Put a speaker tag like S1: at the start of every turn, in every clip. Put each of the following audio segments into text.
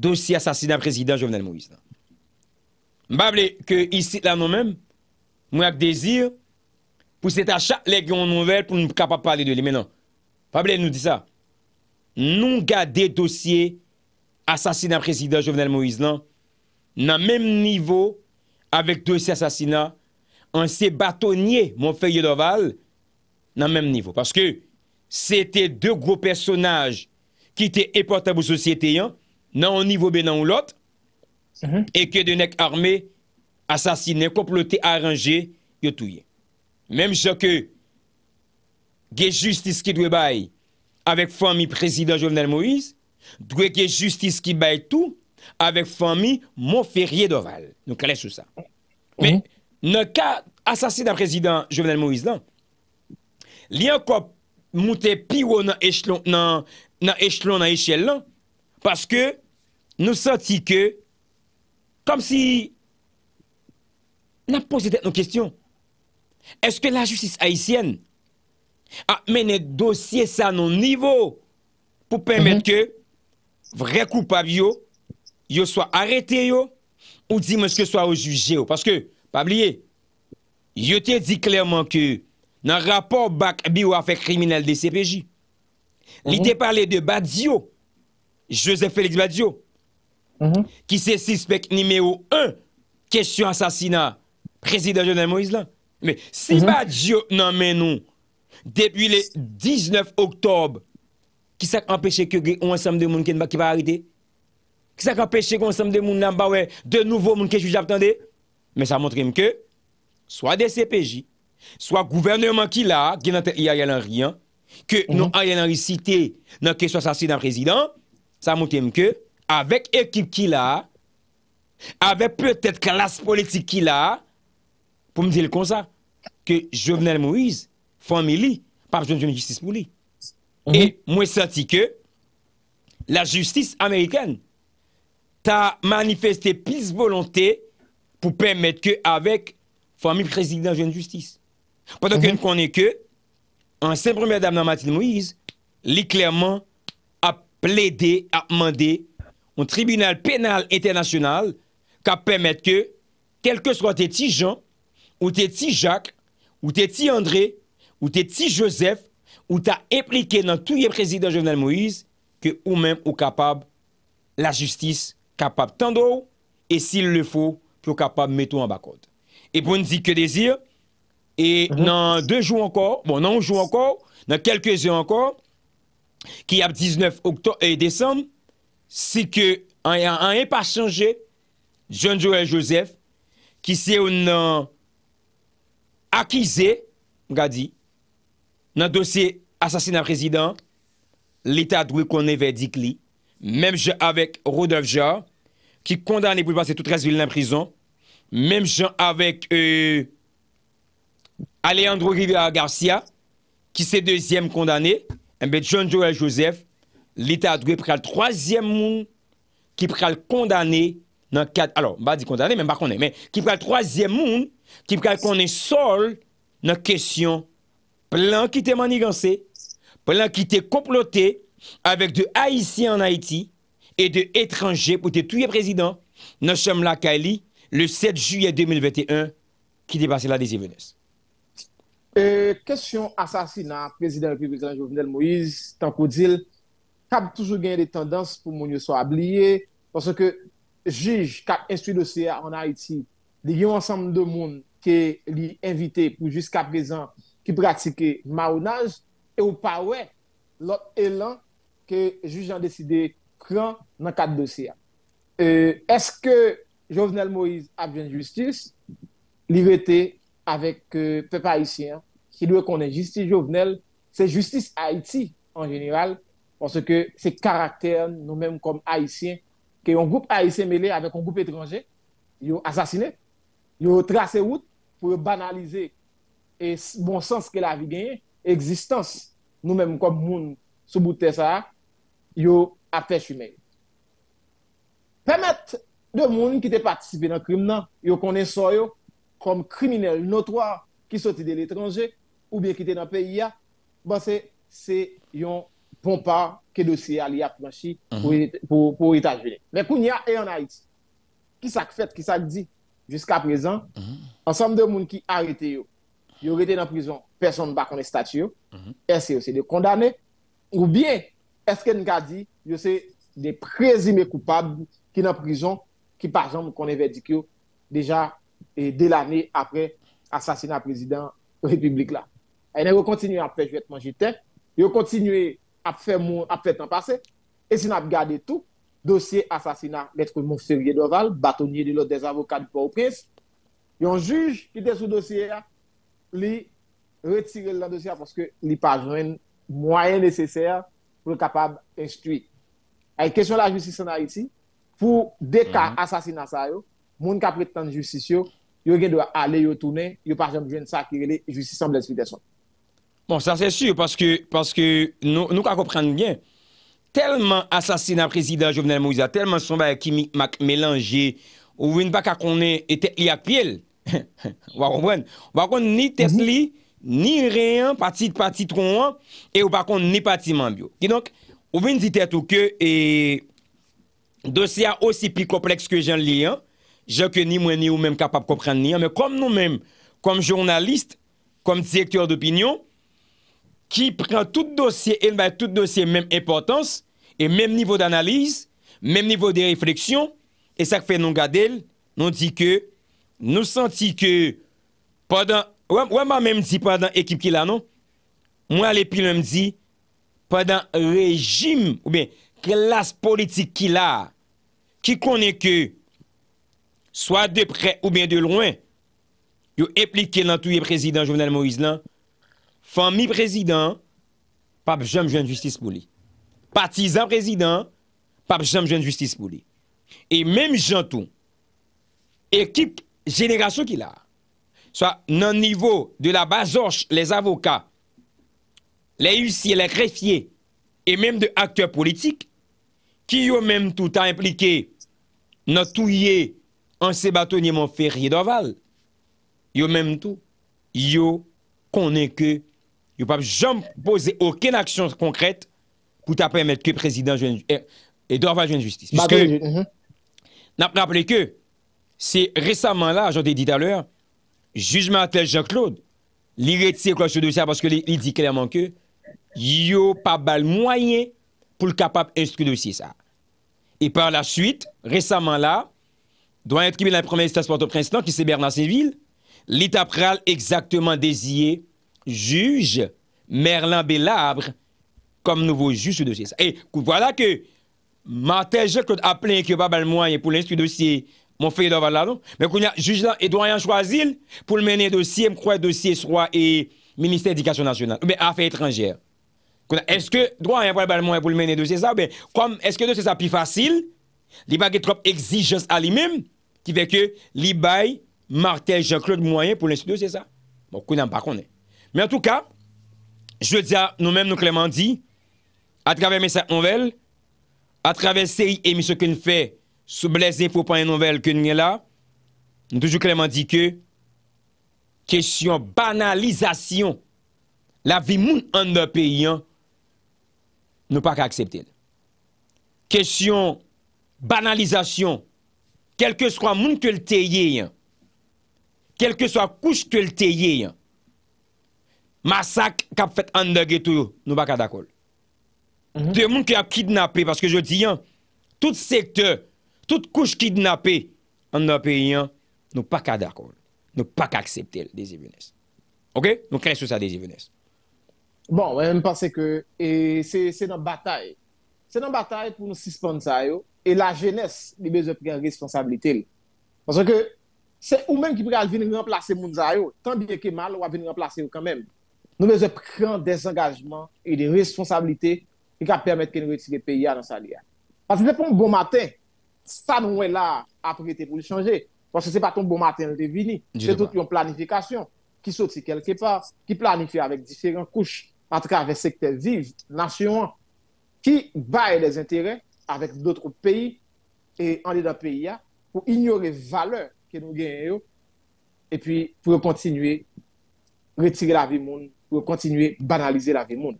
S1: dosye asasina prezident Jovenel Moïse lan. Mbable, ke isi la nou men, mwen ak dezir, pou se ta chak leg yon nouvel, pou nou kapap pale de li men nan. Mbable nou di sa, nou ga de dosye asasina prezident Jovenel Moïse lan, nan menm niveau, avek dosye asasina, an se batonye, mwen feye doval, nan menm niveau. Paske, se te de gro personaj, ki te epota bou sosyete yon, Non un niveau be nan ou l'autre, mhm. et que de nek y assassiné comploté aranje, yo touye. même jok que ge justice qui doit bay avec famille président Jovenel Moïse, doit ge justice qui bay tout avec famille Monferrier Doval. nous kalè sou ça ça. Mhm. Mais, -hmm. nan ka du président Jovenel Moïse là, li a kop mouté piwo nan échelon, nan, nan echelon nan parce que nous sentons que, comme si, nous posé nos questions. Est-ce que la justice haïtienne a mené dossier à nos niveaux pour permettre mhm. que vrais coupables yo, yo soient arrêtés yo, ou dimanche que soient jugés Parce que, pas oublier, je te dis clairement que dans le rapport BAC bio criminel de CPJ, il -hmm. parlé de Badio, Joseph Félix Badio. Mhm. Qui c'est suspect numéro un question assassinat président Jovenel Moïse là. Mais si mhm. Dieu non mais nous depuis le 19 octobre qui ça empêché que un ensemble de monde qui va arrêter Qui ça empêché qu'on ensemble de monde là bah de nouveau monde qui juge Mais ça montre que soit des CPJ soit gouvernement qui l'a qui y a rien que mhm. non cité dans question assassinat président ça montre que avec équipe qu'il a, avec peut-être la classe politique qu'il a, pour me dire comme ça, que Jovenel Moïse, famille, par besoin de justice pour lui. Mhm. Et moi, senti que la justice américaine t'a manifesté plus volonté pour permettre que avec famille président jeune justice. Pendant ne que mhm. nous connaissons que première dame Martine Moïse, lui clairement a plaidé, a demandé moun tribunal penal internasyonal, ka pèmèd ke, kelke swa te ti Jean, ou te ti Jacques, ou te ti André, ou te ti Joseph, ou ta eplike nan touye prezident Jovenel Moïse, ke ou mèm ou kapab la justis, kapab tando, e si lè fò, pou kapab mètou an bakot. E pou n'di ke dezir, e nan de jou ankor, nan ou jou ankor, nan kelke zyon ankor, ki ap 19 octo, e euh, december, si ke an e pa chanje John Joel Joseph ki se ou nan akize gadi nan dosye asasina prezident l'etat wè konen ve dik li mem jen avèk Rodovja ki kondane bouj basè tout res vil nan prizon mem jen avèk euh, Alejandro Rivera Garcia ki se dezyem kondane mbe John Joel Joseph l'Etat gwe prek al troasyem moun ki prek al kondane nan kat, alor, ba di kondane, men ba kone, men, ki prek al troasyem moun ki prek al kone sol nan kesyon plan ki te maniganse, plan ki te komplote avèk de Haitien en Haiti et de etranje pou te touye prezident nan chèm la Kali le 7 juye 2021 ki depase la desi vènes.
S2: Euh, kesyon asasina prezident republikan Jovenel Moïse tanko dil qui a toujours gagné des tendances pour que les parce que juge qui a instruit le dossier en Haïti, il y a un ensemble de monde qui est invité jusqu'à présent, qui pratique le et au power l'autre élan que juge ont décidé, prendre dans le cadre du dossier. Euh, est-ce que Jovenel Moïse a bien justice, liberté, avec le euh, peuple haïtien, qui doit connaître justice, Jovenel, c'est justice Haïti en général. Parce que ces caractère, nous-mêmes comme haïtiens, un groupe haïtien mêlé avec un groupe étranger, ils ont assassiné, ils ont tracé route pour banaliser et bon sens que la vie gagne, existence, nous-mêmes comme monde sous bout de ça, ils ont fait Permettre de monde qui était participé dans le crime, ils connaissent comme criminels notoire qui sortent de l'étranger ou bien qui était dans le pays, bah c'est un vont pas que dossier ali a franchi pour pour États-Unis. Mais y et en Haïti. Qui ça fait, qui ça dit jusqu'à présent mhm. ensemble de monde qui arrêté yo. Yo été dans prison, personne pas connaît statut. Mhm. Est-ce que c'est des condamnés ou bien est-ce que nous dit yo c'est des présumés coupables qui dans prison qui par exemple qu'on verdict yo déjà et dès l'année après assassinat président République là. Et nous continuons à faire manger j'étais, nous continuons a fait un passé, et si on a gardé tout, dossier assassinat, mettre monsieur monde bâtonnier de l'ordre des avocats du Port-au-Prince, il y a un juge qui était sous dossier, il retire le dossier parce qu'il n'y pas besoin de moyens nécessaires pour être capable d'instruire. Il question de la justice en Haïti. Pour des cas mhm. assassinats il y a un justice, il y a de justice, il y a un peu de justice, il y de justice, justice, en y
S1: Bon, ça c'est sûr, parce que, parce que nous, nous comprenons bien, tellement assassinat président Jovenel Moïse, tellement son qui m'a mélangé, ou une pas qu'on est, était lié à pied. Vous comprenez? Vous ni tête mhm. ni rien, parti parti trop tronc, et ou par contre, ni parti mambio. Et donc, ou vient dit tout que, et, dossier aussi plus complexe que j'en lis, je que ni moi ni ou même capable de comprendre, mais comme nous-mêmes, comme journalistes, comme directeurs d'opinion, Ki pren tout dosye, el va tout dosye menm importans, e menm nivou d'analize, menm nivou de refleksyon, e sak fe nou gadel, nou di ke, nou santi ke, wè m a menm di padan ekip ki la nou, mwen a le pilon m di, padan rejim, ou ben, klas politik ki la, ki konen ke, swa de pre ou ben de loin, yo eplike nan touye prezident Jovenel Moïse lan, fan mi prezidant, pap jom jwen justice pou li. Patizan prezidant, pap jom jwen justice pou li. E menm jantou, ekip jenegasyon ki la, sa nan nivou de la bazosh, les avokat, le usi, le grefye, e menm de akter politik, ki yo menm tout an implike nan touye an se batonye mon ferye doval, yo menm tout, yo konen ke n'y ne pas jamais poser aucune action concrète pour permettre que le président et eh, doit une justice. Puisque, que, rappelez mhm. rappelé que c'est récemment là, j'en ai dit tout à l'heure, à tel Jean-Claude, il a quoi ce dossier parce qu'il dit clairement que il n'y a pas de moyen pour le capable d'instruire dossier Et par la suite, récemment là, doit être tribunal le première instance pour au prince qui c'est Bernard Séville, l'État préalable exactement désiré juge Merlin Belabre comme nouveau juge sur le dossier. Et voilà que Martin Jean a Appelé, qui n'a pas le moyen pour l'instruire dossier mon frère il Mais qu'on y a juge là, doyen choisir pour le mener dossier, je crois dossier soit et ministère de l'Éducation nationale, mais affaires étrangère. Est-ce que droit y pas moyen pour le mener dossier ça? comme est-ce que dossier ça plus facile? Il n'y trop exigence à lui-même, qui fait que il Martin Jean-Claude moyen pour l'institut dossier ça. Bon, qu'on a pas connaît. Men an tou ka, je di a nou men nou kleman di, a travè mè sa nouvel, a travè se y emi se kèn fè sou blè zin pou pan y nouvel kèn mè la, nou toujou kleman di kè, kesyon banalizasyon, la vi moun an nou pey yon, nou pa kè akseptèd. Kesyon banalizasyon, kelke swa moun kèl teyye yon, kelke swa kouch kèl teyye yon, Masak kap fet andage tou yo, nou pa kadakol. De moun ki ap kidnapé, paske je di yon, tout sekte, tout kouch kidnapé, andapé yon, nou pa kadakol. Nou pa kakseptel, de ziviness. Ok? Nou kren sou sa de ziviness.
S2: Bon, mwen mwen pense ke, se nan batay, se nan batay pou nou sisponsa yo, e la jenès li bezopren responsabilite l. Paske, se ou men ki pre al vini remplase moun zay yo, tan biye ke mal, wap vini remplase yo kan menm. nous devons prendre des engagements et des responsabilités qui permettent que nous retirions le pays dans sa vie. Parce que c'est pas un bon matin, ça nous est là à pour le changer. Parce que ce n'est pas ton bon matin de venir. C'est toute une planification qui sortit quelque part, qui planifie avec différentes couches à travers secteur vivre nation qui baillent les intérêts avec d'autres pays et en dedans pays pour ignorer les valeur que nous gagnons et puis pour continuer à retirer la vie monde pour continuer à banaliser la vie monde.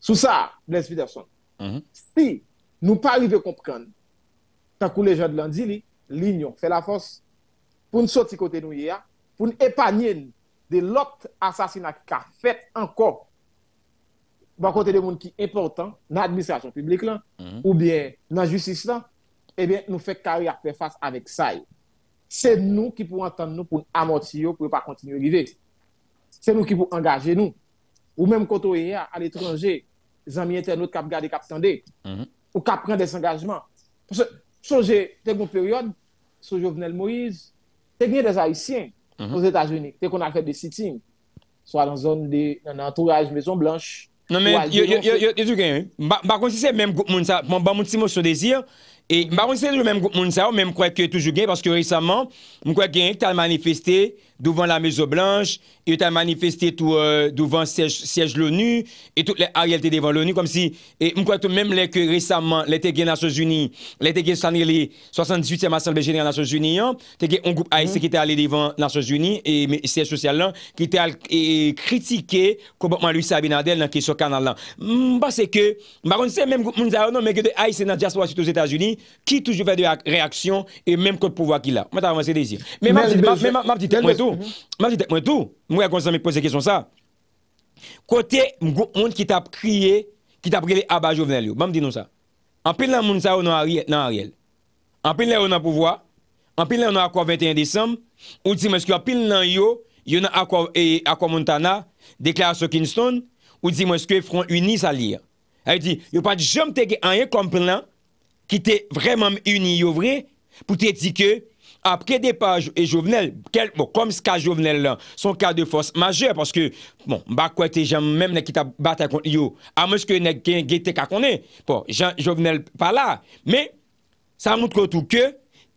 S2: Sous ça, Blaise Peterson, mhm. si nous pas à comprendre, tant que les gens de dit, l'union fait la force pour nous sortir côté nous pour nous épargner de l'autre assassinat qui a fait encore côté des monde qui sont importants dans l'administration publique mhm. ou bien dans la justice là, eh bien, nous faisons carrière faire face avec ça. C'est nous qui pouvons entendre nous pour amortir, pour ne pas continuer à vivre. Se nou ki pou angaje nou. Ou menm koto enya, al etranje, zanmye ten not kap gade kap tende. Ou kap pren desengajman. Pou se, chonje, ten kon peryon, sou Jovenel Moïse, ten gen desa isyen, pou zetaj veni, ten kon a fè de sitin, so a lan zon de, nan entouraj, meson blanche. Nan men, yo
S1: tou gen, mba konsise menm Gouk Mounsa, mba mounsi mou sou dezir, mba konsise menm Gouk Mounsa, mwenm kwa ke tou jou gen, paske resanman, mwen kwa gen tal manifesté, devant la Maison Blanche, il a manifesté tout, euh, devant siège, siège l'ONU, et toutes les Ariel étaient devant l'ONU, comme si, et je crois que même les que récemment, les Tégués Nations Unies, les 78e Assemblée Générale des Nations Unies, hein, Tégués un groupe haïtien mhm. qui était allé devant les Nations Unies, et le siège social qui était critiqué complètement qui Sabinadel dans ce canal Parce que, on sait même que nous mais que des haïtiens dans la diaspora, aux États-Unis, qui toujours fait des réactions, et même le pouvoir qu'il a. Je vais avancer désir. Mais ma petite, Mwen tou, mwen mhm. kon san mwen pose kesyon sa Kote mgon moun ki tap kriye Ki tap kriye abajou venel yo Mwen mdi nou sa Anpil nan moun sa ou nan ariel Anpil nan ou nan pouvoa Anpil nan ou nan akwa 21 Desem Ou di mwen skwe anpil nan yo Yo nan akwa moun tana Dekla sokin son Ou di mwen skwe front uni sa liya Yo pati jom teke anye kompil nan Ki te vreman uni yo vre Pouti etike yo apre depa e jovenel, kom bon, skan jovenel lan, son ka de fos maje, pwoske, bon, bakwete jen menm ne kita batakon yo, amonske ne gen gete kakone, bon, jen jovenel pala, me, sa mout koto ke,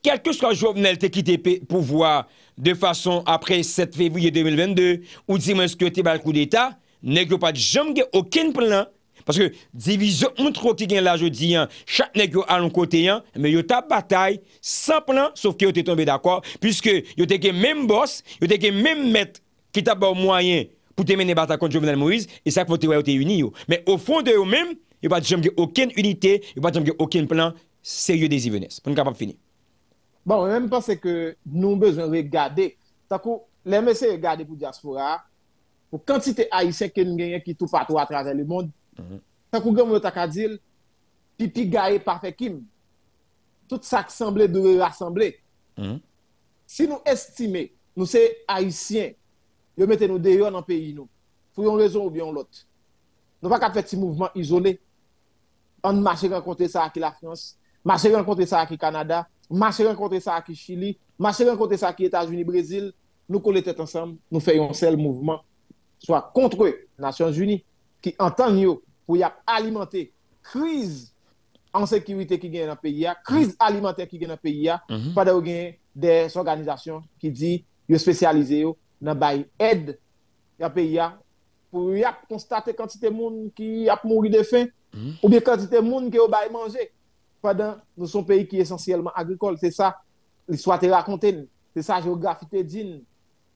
S1: kelke skan jovenel te kite pe pou vwa, de fason apre 7 fevriye 2022, ou di monske te bal kou de ta, negyo pati jen gen okin plan, Paske divizyon moun troti gen la jodi yan, chaknek yo alon kote yan, men yo tap batay, san plan, saf ki yo te tombe d'akwa, pwiske yo teke menm bos, yo teke menm met, ki tap ba w mwayen, pou te mene batay konti Jovenel Moïse, e sa kvote wè yo te uni yo. Men o fonde yo menm, yo pa dijam gen oken unité, yo pa dijam gen oken plan, se yo dezivenes. Poun kapap fini.
S2: Bon, wè mè m'pase ke nou mbezen wè gade, takou, lè mè se yè gade pou diaspora, pou kantite a yiseke nou genye ki tou Tant qu'on gagne le dit, pipi gaye parfait kim. Tout ça qui semblait de rassembler. Mm-hmm. Si nous estimons, nous sommes haïtiens, nous mettons nous dehors dans le pays, nous, pour raison ou bien l'autre. Nous ne pas faire ce mouvement isolé. On marche contre ça avec la France, marche contre ça avec le Canada, marche contre ça avec le Chili, marche contre ça avec les États-Unis, Brésil. Nous têtes ensemble, nous faisons un seul mouvement, soit contre les Nations Unies, qui entendent nous pour alimenter la crise en sécurité qui gagne un pays, la crise mm-hmm. alimentaire qui gagne un pays, mm-hmm. pendant des organisations qui disent que vous avez dans l'aide dans pays pour constater quantité monde qui a mouru de faim, mm-hmm. ou la quantité de monde qui est Nous sommes un pays qui est essentiellement agricole. C'est ça, l'histoire te raconter. C'est ça, la géographie te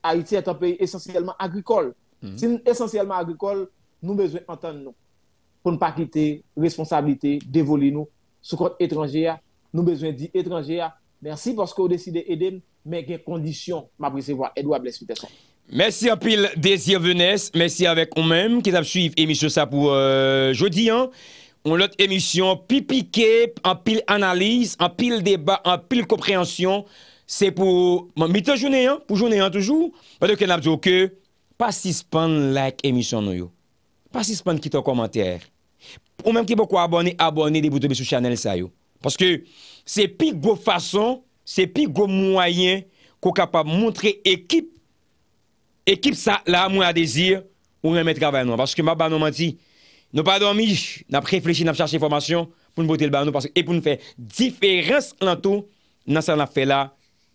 S2: Haïti est un pays essentiellement agricole. Si nous essentiellement agricole, nous besoin entendre nous. pou nou pa kite responsabilite, devoli nou, soukot etranjea, nou bezwen di etranjea, mersi porske ou deside eden, men gen kondisyon, mabri se vwa, Edwa Bleskwitesan.
S1: Mersi apil desye venes, mersi avek ou menm, ki tap suiv emisyon sa pou euh, jodi an, ou lot emisyon pipike, apil analiz, apil deba, apil kopreansyon, se pou, mwen bon, mito jounen an, pou jounen an toujou, patou ken apjou ke, pasi span like emisyon nou yo, pasi span kiton komantere, Ou menm ki pou kwa abone, abone de bouton be sou chanel sa yo Paske se pi go fason, se pi go mwoyen Ko kapap montre ekip Ekip sa la mwen adezir Ou menm met kwa vay nou Paske ma banou man ti Nopadomi, nap reflechi, nap chache informasyon Poun bote l banou E poun fè diferens lantou Nansan la fè la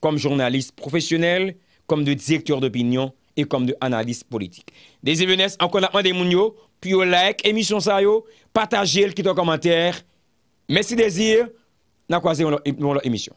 S1: Kom jounalist profesyonel Kom de direktur d'opinyon e kom de analis politik. Dezi venes, an konatman de moun yo, pi yo like, emisyon sa yo, patajel, kiton komantèr, mèsi dezi, nan kwa se yon lò emisyon.